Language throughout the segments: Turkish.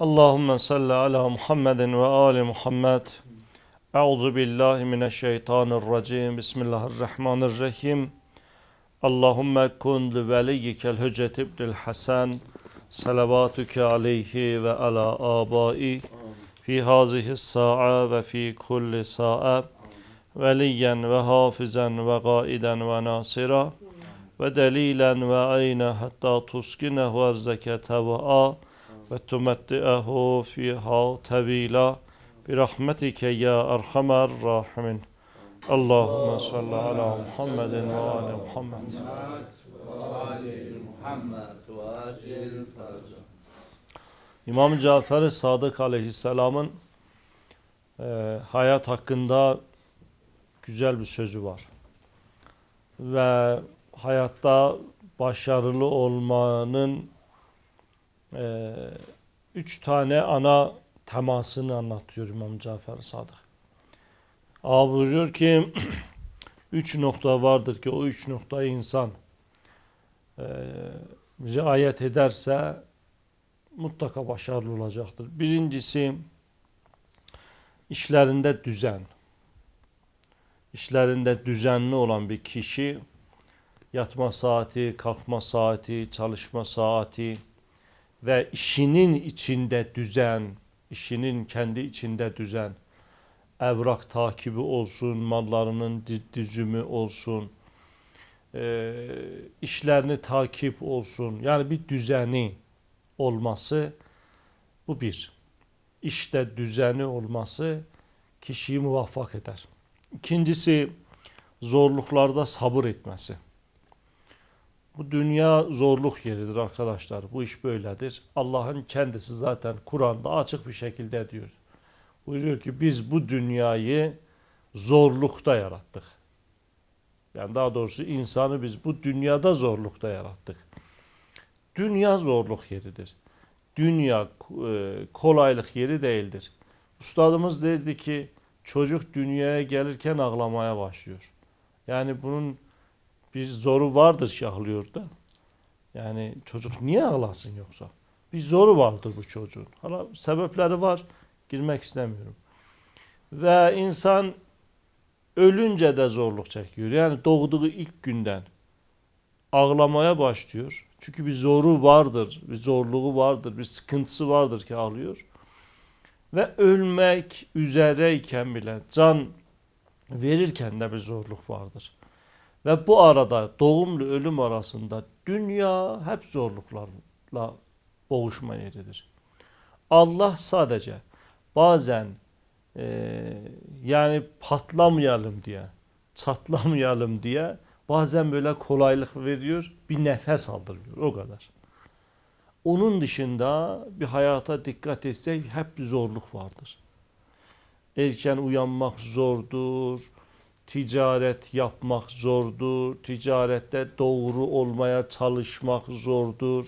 Allahümme salli ala Muhammedin ve ali Muhammed. Euzu billahi mineşşeytanirracim. Bismillahirrahmanirrahim. Allahümme kun li veliyyikel hüccet ibnil hasen. Salavatüke aleyhi ve ala abai. Fi hazihi sa'a ve fi kulli sa'a. Veliyen ve hafizen ve gaiden ve nasira. Ve delilen ve ayna hatta tuskinehu ve a ve tumetti'ehu fiha tevila bi rahmetike ya erhamer rahimin. Allahümme salli ala Muhammedin ve ali Muhammed. İmam Cafer-i Sadık Aleyhisselam'ın e, hayat hakkında güzel bir sözü var. Ve hayatta başarılı olmanın üç tane ana temasını anlatıyor İmam Cafer Sadık. Ağa buyuruyor ki üç nokta vardır ki o üç noktayı insan e, riayet ederse mutlaka başarılı olacaktır. Birincisi işlerinde düzen. İşlerinde düzenli olan bir kişi yatma saati, kalkma saati, çalışma saati, ve işinin içinde düzen, işinin kendi içinde düzen, evrak takibi olsun, mallarının düzümü olsun, e, işlerini takip olsun. Yani bir düzeni olması bu bir. İşte düzeni olması kişiyi muvaffak eder. İkincisi zorluklarda sabır etmesi. Bu dünya zorluk yeridir arkadaşlar. Bu iş böyledir. Allah'ın kendisi zaten Kur'an'da açık bir şekilde diyor. Buyuruyor ki biz bu dünyayı zorlukta yarattık. Yani daha doğrusu insanı biz bu dünyada zorlukta yarattık. Dünya zorluk yeridir. Dünya e, kolaylık yeri değildir. Üstadımız dedi ki çocuk dünyaya gelirken ağlamaya başlıyor. Yani bunun bir zoru vardır şahlıyorda. Yani çocuk niye ağlasın yoksa? Bir zoru vardır bu çocuğun. Hala sebepleri var. Girmek istemiyorum. Ve insan ölünce de zorluk çekiyor. Yani doğduğu ilk günden ağlamaya başlıyor. Çünkü bir zoru vardır, bir zorluğu vardır, bir sıkıntısı vardır ki ağlıyor. Ve ölmek üzereyken bile, can verirken de bir zorluk vardır. Ve bu arada doğumlu ölüm arasında dünya hep zorluklarla boğuşma yeridir. Allah sadece bazen e, yani patlamayalım diye, çatlamayalım diye bazen böyle kolaylık veriyor, bir nefes aldırıyor o kadar. Onun dışında bir hayata dikkat etsek hep bir zorluk vardır. Erken uyanmak zordur, Ticaret yapmak zordur. Ticarette doğru olmaya çalışmak zordur.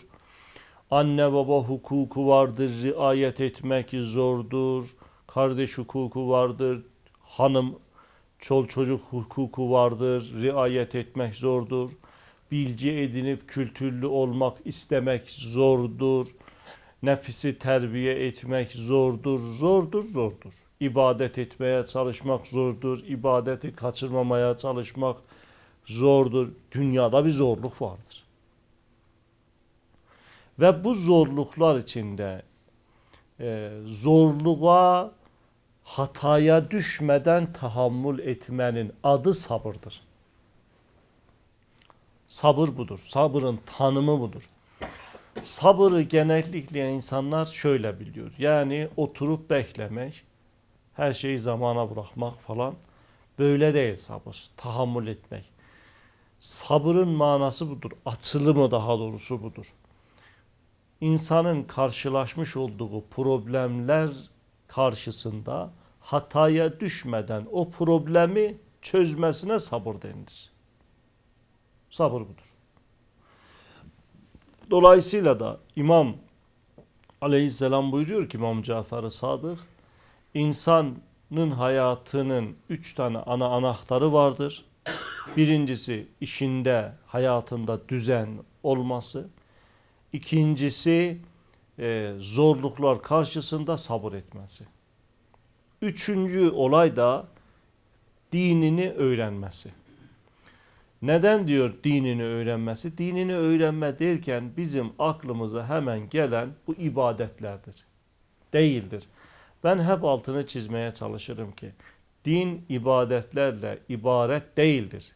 Anne baba hukuku vardır, riayet etmek zordur. Kardeş hukuku vardır, hanım, çol çocuk hukuku vardır, riayet etmek zordur. Bilgi edinip kültürlü olmak istemek zordur. Nefisi terbiye etmek zordur, zordur, zordur ibadet etmeye çalışmak zordur. İbadeti kaçırmamaya çalışmak zordur. Dünyada bir zorluk vardır. Ve bu zorluklar içinde e, zorluğa hataya düşmeden tahammül etmenin adı sabırdır. Sabır budur. Sabırın tanımı budur. Sabırı genellikle insanlar şöyle biliyor. Yani oturup beklemek, her şeyi zamana bırakmak falan. Böyle değil sabır. Tahammül etmek. Sabırın manası budur. Açılımı daha doğrusu budur. İnsanın karşılaşmış olduğu problemler karşısında hataya düşmeden o problemi çözmesine sabır denilir. Sabır budur. Dolayısıyla da İmam Aleyhisselam buyuruyor ki İmam Cafer-i Sadık insanın hayatının üç tane ana anahtarı vardır. Birincisi işinde, hayatında düzen olması. İkincisi e, zorluklar karşısında sabır etmesi. Üçüncü olay da dinini öğrenmesi. Neden diyor dinini öğrenmesi? Dinini öğrenme derken bizim aklımıza hemen gelen bu ibadetlerdir. Değildir. Ben hep altını çizmeye çalışırım ki din ibadetlerle ibaret değildir.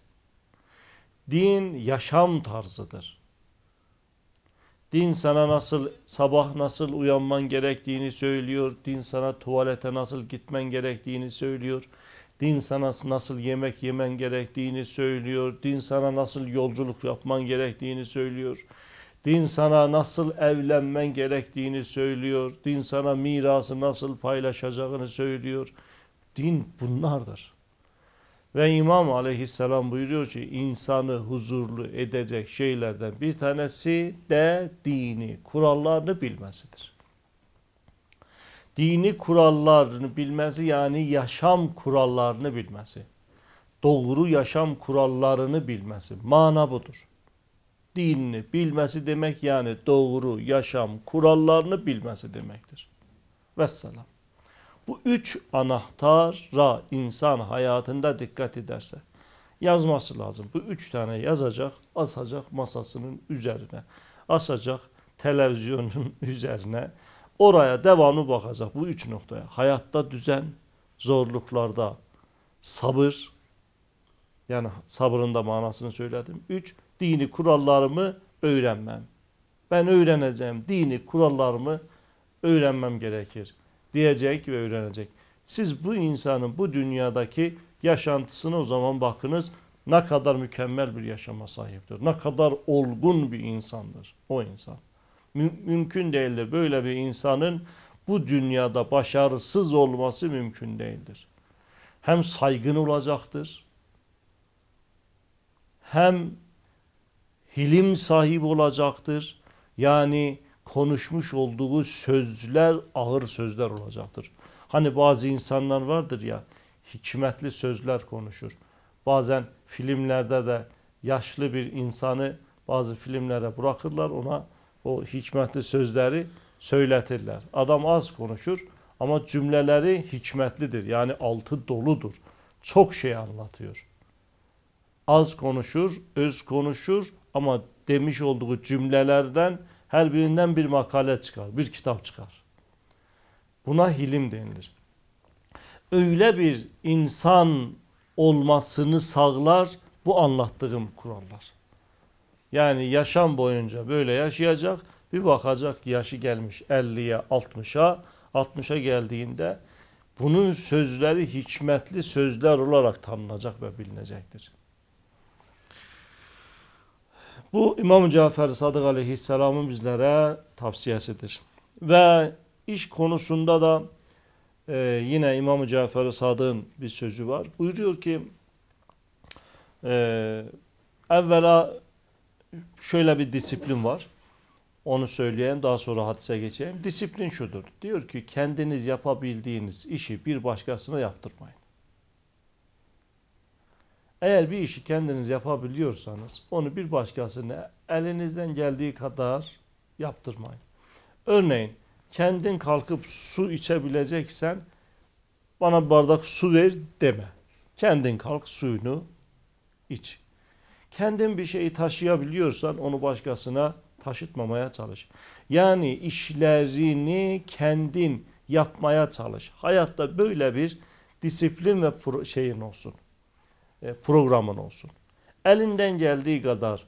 Din yaşam tarzıdır. Din sana nasıl sabah nasıl uyanman gerektiğini söylüyor. Din sana tuvalete nasıl gitmen gerektiğini söylüyor. Din sana nasıl yemek yemen gerektiğini söylüyor. Din sana nasıl yolculuk yapman gerektiğini söylüyor. Din sana nasıl evlenmen gerektiğini söylüyor. Din sana mirası nasıl paylaşacağını söylüyor. Din bunlardır. Ve İmam aleyhisselam buyuruyor ki insanı huzurlu edecek şeylerden bir tanesi de dini, kurallarını bilmesidir. Dini kurallarını bilmesi yani yaşam kurallarını bilmesi. Doğru yaşam kurallarını bilmesi. Mana budur dinini bilmesi demek yani doğru yaşam kurallarını bilmesi demektir. Vesselam. Bu üç anahtara insan hayatında dikkat ederse yazması lazım. Bu üç tane yazacak, asacak masasının üzerine, asacak televizyonun üzerine, oraya devamı bakacak bu üç noktaya. Hayatta düzen, zorluklarda sabır, yani sabrın da manasını söyledim. Üç, dini kurallarımı öğrenmem. Ben öğreneceğim dini kurallarımı öğrenmem gerekir. Diyecek ve öğrenecek. Siz bu insanın bu dünyadaki yaşantısına o zaman bakınız ne kadar mükemmel bir yaşama sahiptir. Ne kadar olgun bir insandır o insan. Müm mümkün değildir. Böyle bir insanın bu dünyada başarısız olması mümkün değildir. Hem saygın olacaktır hem hilim sahibi olacaktır. Yani konuşmuş olduğu sözler ağır sözler olacaktır. Hani bazı insanlar vardır ya hikmetli sözler konuşur. Bazen filmlerde de yaşlı bir insanı bazı filmlere bırakırlar ona o hikmetli sözleri söyletirler. Adam az konuşur ama cümleleri hikmetlidir. Yani altı doludur. Çok şey anlatıyor az konuşur, öz konuşur ama demiş olduğu cümlelerden her birinden bir makale çıkar, bir kitap çıkar. Buna hilim denilir. Öyle bir insan olmasını sağlar bu anlattığım kurallar. Yani yaşam boyunca böyle yaşayacak, bir bakacak yaşı gelmiş 50'ye, 60'a, 60'a geldiğinde bunun sözleri hikmetli sözler olarak tanınacak ve bilinecektir. Bu İmam Cəfər Sadıq əleyhissalamın bizlere tavsiyəsidir. Ve iş konusunda da e, yine İmam Cəfər Sadıq'ın bir sözü var. Buyuruyor ki e, evvela şöyle bir disiplin var. Onu söyleyeyim daha sonra hadise geçeyim. Disiplin şudur. Diyor ki kendiniz yapabildiğiniz işi bir başkasına yaptırmayın. Eğer bir işi kendiniz yapabiliyorsanız onu bir başkasına elinizden geldiği kadar yaptırmayın. Örneğin kendin kalkıp su içebileceksen bana bardak su ver deme. Kendin kalk suyunu iç. Kendin bir şeyi taşıyabiliyorsan onu başkasına taşıtmamaya çalış. Yani işlerini kendin yapmaya çalış. Hayatta böyle bir disiplin ve şeyin olsun. E, programın olsun. Elinden geldiği kadar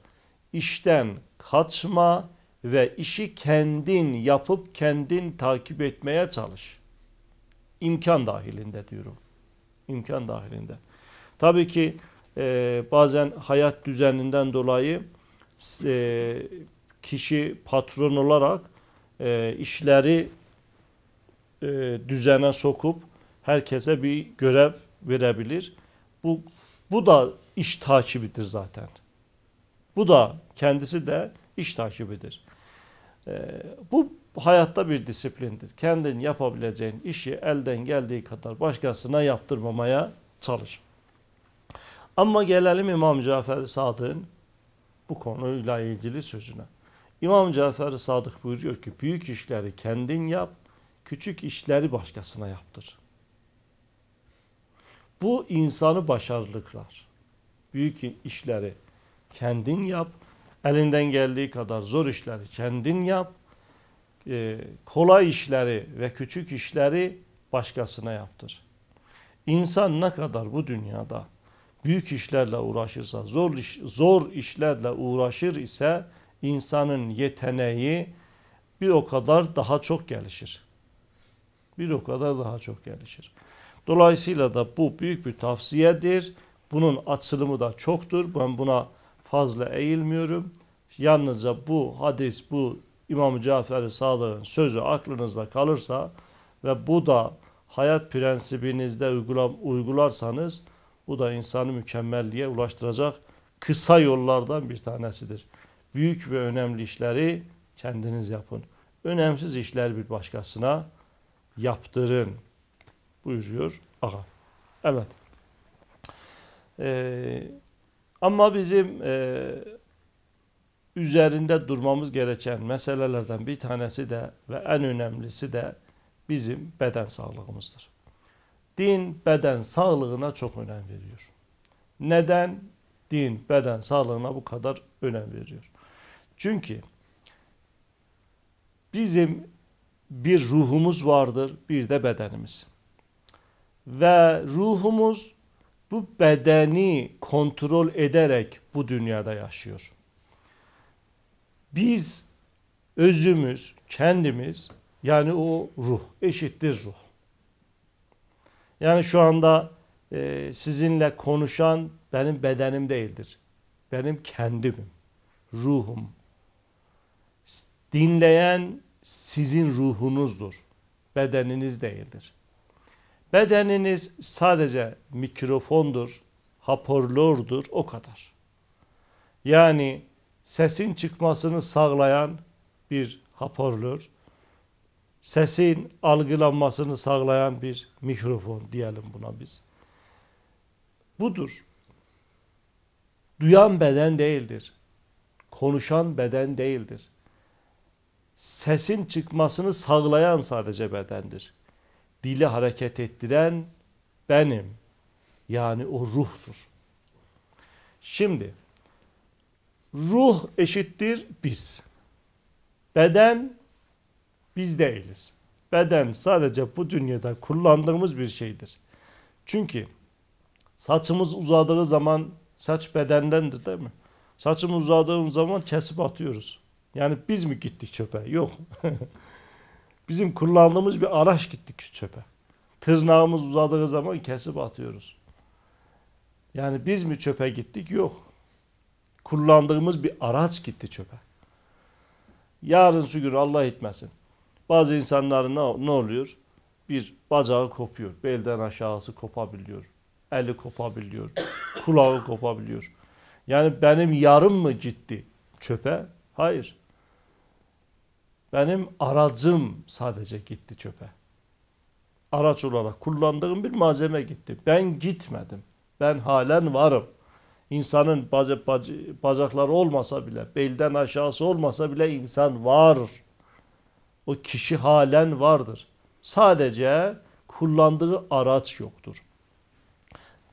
işten kaçma ve işi kendin yapıp kendin takip etmeye çalış. İmkan dahilinde diyorum. İmkan dahilinde. Tabii ki e, bazen hayat düzeninden dolayı e, kişi patron olarak e, işleri e, düzene sokup herkese bir görev verebilir. Bu bu da iş takibidir zaten. Bu da kendisi de iş takibidir. Ee, bu hayatta bir disiplindir. Kendin yapabileceğin işi elden geldiği kadar başkasına yaptırmamaya çalış. Ama gelelim İmam Cafer Sadık'ın bu konuyla ilgili sözüne. İmam Cafer Sadık buyuruyor ki büyük işleri kendin yap, küçük işleri başkasına yaptır. Bu insanı başarılı kılar. Büyük işleri kendin yap. Elinden geldiği kadar zor işleri kendin yap. Ee, kolay işleri ve küçük işleri başkasına yaptır. İnsan ne kadar bu dünyada büyük işlerle uğraşırsa, zor, iş, zor işlerle uğraşır ise insanın yeteneği bir o kadar daha çok gelişir. Bir o kadar daha çok gelişir. Dolayısıyla da bu büyük bir tavsiyedir. Bunun açılımı da çoktur. Ben buna fazla eğilmiyorum. Yalnızca bu hadis, bu İmam Cafer-i Sadık'ın sözü aklınızda kalırsa ve bu da hayat prensibinizde uygula, uygularsanız bu da insanı mükemmelliğe ulaştıracak kısa yollardan bir tanesidir. Büyük ve önemli işleri kendiniz yapın. Önemsiz işler bir başkasına yaptırın buyuruyor Aga. Evet. Ee, ama bizim e, üzerinde durmamız gereken meselelerden bir tanesi de ve en önemlisi de bizim beden sağlığımızdır. Din beden sağlığına çok önem veriyor. Neden din beden sağlığına bu kadar önem veriyor? Çünkü bizim bir ruhumuz vardır, bir de bedenimiz ve ruhumuz bu bedeni kontrol ederek bu dünyada yaşıyor. Biz özümüz, kendimiz yani o ruh eşittir ruh. Yani şu anda e, sizinle konuşan benim bedenim değildir. Benim kendimim, ruhum. Dinleyen sizin ruhunuzdur. Bedeniniz değildir. Bedeniniz sadece mikrofondur, hoparlördur o kadar. Yani sesin çıkmasını sağlayan bir hoparlör, sesin algılanmasını sağlayan bir mikrofon diyelim buna biz. Budur. Duyan beden değildir. Konuşan beden değildir. Sesin çıkmasını sağlayan sadece bedendir dili hareket ettiren benim. Yani o ruhtur. Şimdi ruh eşittir biz. Beden biz değiliz. Beden sadece bu dünyada kullandığımız bir şeydir. Çünkü saçımız uzadığı zaman saç bedendendir değil mi? Saçımız uzadığı zaman kesip atıyoruz. Yani biz mi gittik çöpe? Yok. Bizim kullandığımız bir araç gittik çöpe. Tırnağımız uzadığı zaman kesip atıyoruz. Yani biz mi çöpe gittik? Yok. Kullandığımız bir araç gitti çöpe. Yarın su gün Allah etmesin. Bazı insanların ne, ne oluyor? Bir bacağı kopuyor. Belden aşağısı kopabiliyor. Eli kopabiliyor. Kulağı kopabiliyor. Yani benim yarım mı gitti çöpe? Hayır. Benim aracım sadece gitti çöpe. Araç olarak kullandığım bir malzeme gitti. Ben gitmedim. Ben halen varım. İnsanın baca, baca, bacakları olmasa bile, belden aşağısı olmasa bile insan var. O kişi halen vardır. Sadece kullandığı araç yoktur.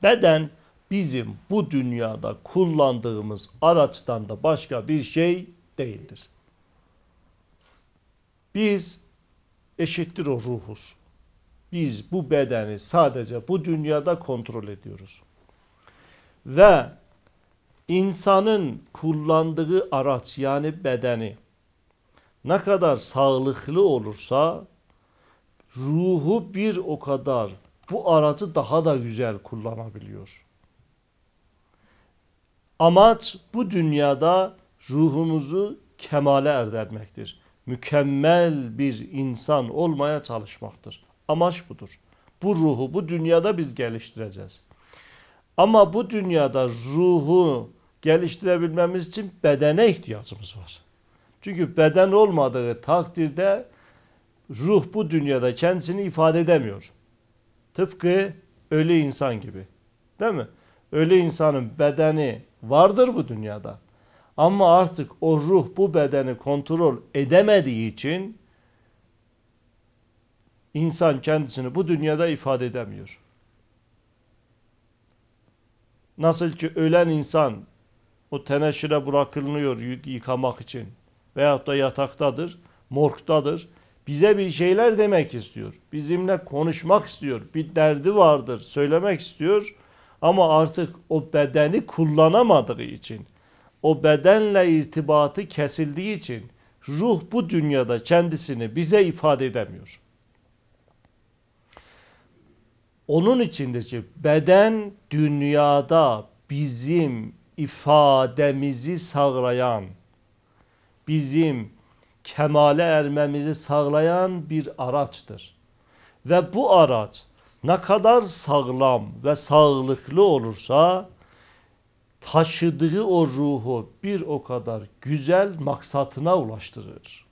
Beden bizim bu dünyada kullandığımız araçtan da başka bir şey değildir. Biz eşittir o ruhuz. Biz bu bedeni sadece bu dünyada kontrol ediyoruz. Ve insanın kullandığı araç yani bedeni ne kadar sağlıklı olursa ruhu bir o kadar bu aracı daha da güzel kullanabiliyor. Amaç bu dünyada ruhumuzu kemale erdirmektir mükemmel bir insan olmaya çalışmaktır. Amaç budur. Bu ruhu bu dünyada biz geliştireceğiz. Ama bu dünyada ruhu geliştirebilmemiz için bedene ihtiyacımız var. Çünkü beden olmadığı takdirde ruh bu dünyada kendisini ifade edemiyor. Tıpkı ölü insan gibi. Değil mi? Ölü insanın bedeni vardır bu dünyada. Ama artık o ruh bu bedeni kontrol edemediği için insan kendisini bu dünyada ifade edemiyor. Nasıl ki ölen insan o teneşire bırakılıyor yıkamak için veyahut da yataktadır, morgdadır. Bize bir şeyler demek istiyor. Bizimle konuşmak istiyor. Bir derdi vardır, söylemek istiyor. Ama artık o bedeni kullanamadığı için o bedenle irtibatı kesildiği için ruh bu dünyada kendisini bize ifade edemiyor. Onun içindeki beden dünyada bizim ifademizi sağlayan, bizim kemale ermemizi sağlayan bir araçtır. Ve bu araç ne kadar sağlam ve sağlıklı olursa taşıdığı o ruhu bir o kadar güzel maksatına ulaştırır.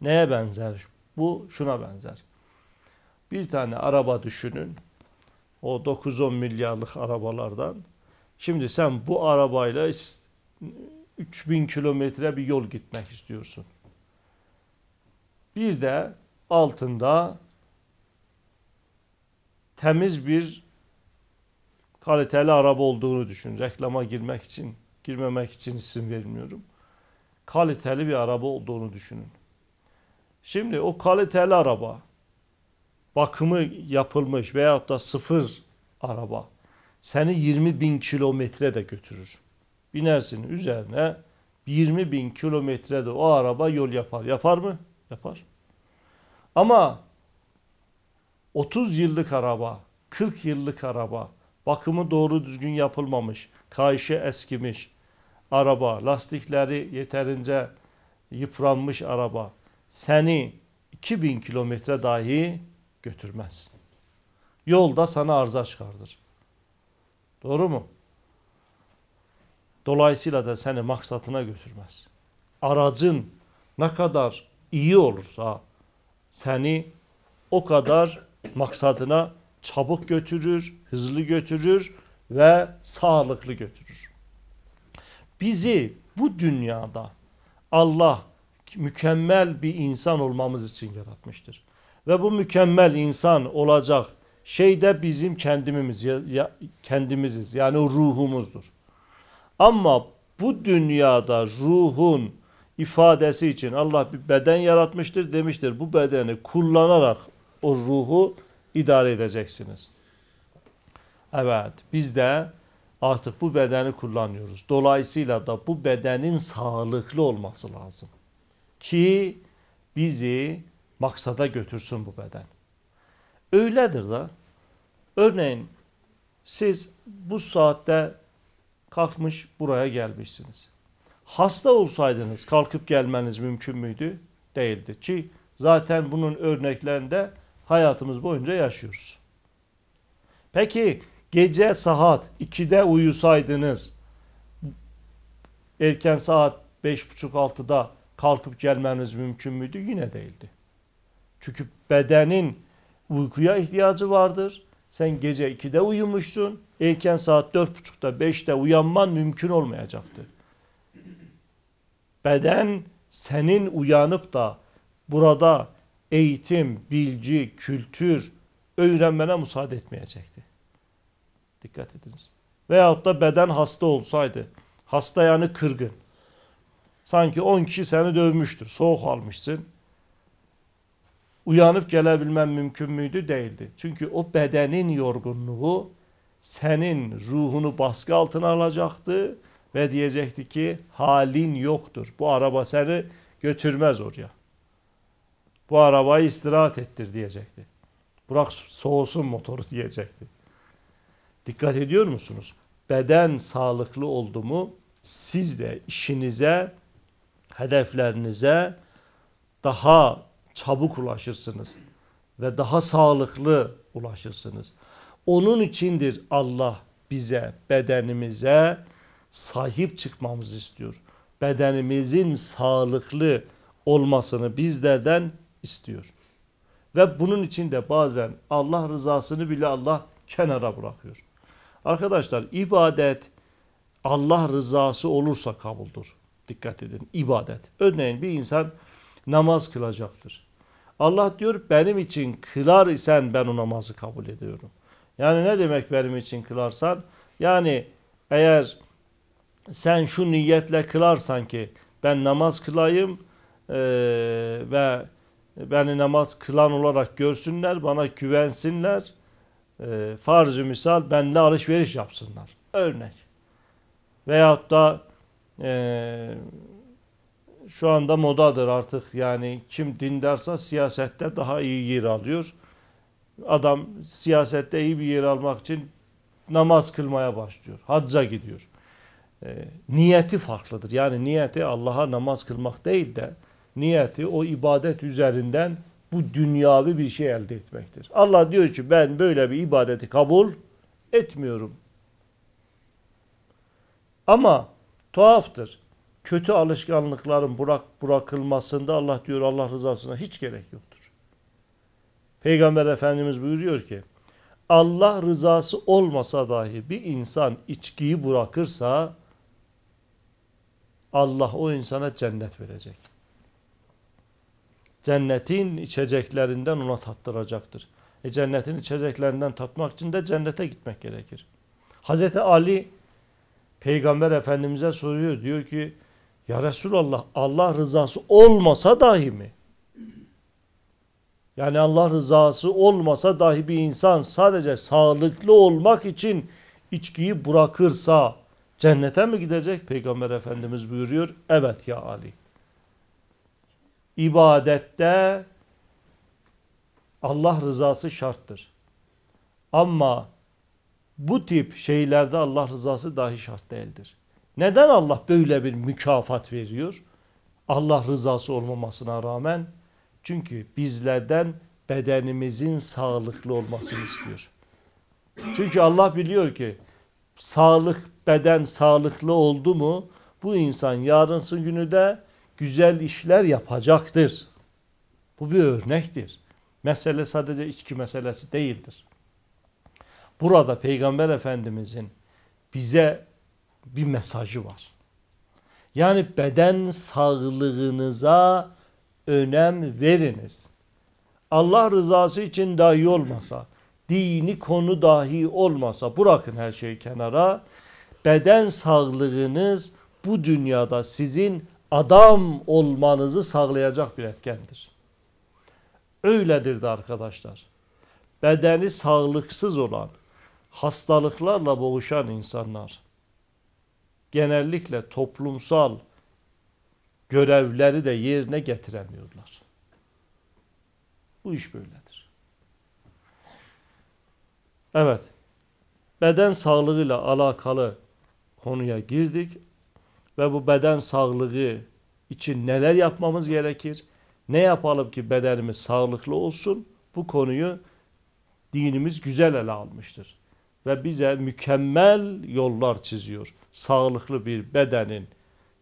Neye benzer? Bu şuna benzer. Bir tane araba düşünün. O 9-10 milyarlık arabalardan. Şimdi sen bu arabayla 3000 kilometre bir yol gitmek istiyorsun. Bir de altında temiz bir kaliteli araba olduğunu düşün. Reklama girmek için, girmemek için isim vermiyorum. Kaliteli bir araba olduğunu düşünün. Şimdi o kaliteli araba bakımı yapılmış veyahut da sıfır araba seni 20 bin kilometre de götürür. Binersin üzerine 20 bin kilometre de o araba yol yapar. Yapar mı? Yapar. Ama 30 yıllık araba, 40 yıllık araba Bakımı doğru düzgün yapılmamış, kayışı eskimiş araba, lastikleri yeterince yıpranmış araba seni 2000 kilometre dahi götürmez. Yolda sana arıza çıkardır. Doğru mu? Dolayısıyla da seni maksatına götürmez. Aracın ne kadar iyi olursa seni o kadar maksatına çabuk götürür, hızlı götürür ve sağlıklı götürür. Bizi bu dünyada Allah mükemmel bir insan olmamız için yaratmıştır. Ve bu mükemmel insan olacak şey de bizim kendimiz kendimiziz. Yani ruhumuzdur. Ama bu dünyada ruhun ifadesi için Allah bir beden yaratmıştır demiştir. Bu bedeni kullanarak o ruhu idare edeceksiniz. Evet biz de artık bu bedeni kullanıyoruz. Dolayısıyla da bu bedenin sağlıklı olması lazım. Ki bizi maksada götürsün bu beden. Öyledir de, Örneğin siz bu saatte kalkmış buraya gelmişsiniz. Hasta olsaydınız kalkıp gelmeniz mümkün müydü? Değildi. Ki zaten bunun örneklerinde hayatımız boyunca yaşıyoruz. Peki gece saat 2'de uyusaydınız erken saat 5.30-6'da kalkıp gelmeniz mümkün müydü? Yine değildi. Çünkü bedenin uykuya ihtiyacı vardır. Sen gece 2'de uyumuşsun. Erken saat 4.30'da 5'te uyanman mümkün olmayacaktı. Beden senin uyanıp da burada eğitim, bilgi, kültür öyrənmənə müsaad etməyəcəkdi. Diqqət ediniz. Və yaxud da bədən xəstə olsaydı, xəstə yəni qırğın. Sanki 10 kişi səni dövmüşdür, soyuq almışsın. Uyanıb gələ bilmən mümkün müydü? Deyildi. Çünki o bədənin yorğunluğu sənin ruhunu baskı altına alacaqdı və deyəcəkdi ki, halin yoxdur. Bu araba səni götürməz oraya. Bu arabayı istirahat ettir diyecekti. Bırak soğusun motoru diyecekti. Dikkat ediyor musunuz? Beden sağlıklı oldu mu siz de işinize, hedeflerinize daha çabuk ulaşırsınız ve daha sağlıklı ulaşırsınız. Onun içindir Allah bize, bedenimize sahip çıkmamızı istiyor. Bedenimizin sağlıklı olmasını bizlerden istiyor. Ve bunun için de bazen Allah rızasını bile Allah kenara bırakıyor. Arkadaşlar ibadet Allah rızası olursa kabuldur. Dikkat edin ibadet. Örneğin bir insan namaz kılacaktır. Allah diyor benim için kılar isen ben o namazı kabul ediyorum. Yani ne demek benim için kılarsan? Yani eğer sen şu niyetle kılarsan ki ben namaz kılayım e, ve e, beni namaz kılan olarak görsünler, bana güvensinler. E, farz-ı misal benle alışveriş yapsınlar. Örnek. Veyahut da e, şu anda modadır artık yani kim din dindarsa siyasette daha iyi yer alıyor. Adam siyasette iyi bir yer almak için namaz kılmaya başlıyor. Hacca gidiyor. E, niyeti farklıdır. Yani niyeti Allah'a namaz kılmak değil de niyeti o ibadet üzerinden bu dünyavi bir şey elde etmektir. Allah diyor ki ben böyle bir ibadeti kabul etmiyorum. Ama tuhaftır. Kötü alışkanlıkların bırak, bırakılmasında Allah diyor Allah rızasına hiç gerek yoktur. Peygamber Efendimiz buyuruyor ki Allah rızası olmasa dahi bir insan içkiyi bırakırsa Allah o insana cennet verecek cennetin içeceklerinden ona tattıracaktır. E cennetin içeceklerinden tatmak için de cennete gitmek gerekir. Hazreti Ali Peygamber Efendimiz'e soruyor. Diyor ki ya Resulallah Allah rızası olmasa dahi mi? Yani Allah rızası olmasa dahi bir insan sadece sağlıklı olmak için içkiyi bırakırsa cennete mi gidecek? Peygamber Efendimiz buyuruyor. Evet ya Ali ibadette Allah rızası şarttır. Ama bu tip şeylerde Allah rızası dahi şart değildir. Neden Allah böyle bir mükafat veriyor? Allah rızası olmamasına rağmen çünkü bizlerden bedenimizin sağlıklı olmasını istiyor. Çünkü Allah biliyor ki sağlık beden sağlıklı oldu mu bu insan yarınsın günü de güzel işler yapacaktır. Bu bir örnektir. Mesele sadece içki meselesi değildir. Burada Peygamber Efendimizin bize bir mesajı var. Yani beden sağlığınıza önem veriniz. Allah rızası için dahi olmasa, dini konu dahi olmasa bırakın her şeyi kenara. Beden sağlığınız bu dünyada sizin adam olmanızı sağlayacak bir etkendir. Öyledir de arkadaşlar. Bedeni sağlıksız olan, hastalıklarla boğuşan insanlar genellikle toplumsal görevleri de yerine getiremiyorlar. Bu iş böyledir. Evet, beden sağlığıyla alakalı konuya girdik ve bu beden sağlığı için neler yapmamız gerekir? Ne yapalım ki bedenimiz sağlıklı olsun? Bu konuyu dinimiz güzel ele almıştır. Ve bize mükemmel yollar çiziyor. Sağlıklı bir bedenin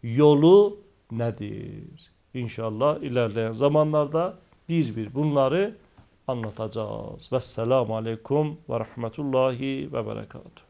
yolu nedir? İnşallah ilerleyen zamanlarda bir bir bunları anlatacağız. Vesselamu Aleyküm ve Rahmetullahi ve Berekatuhu.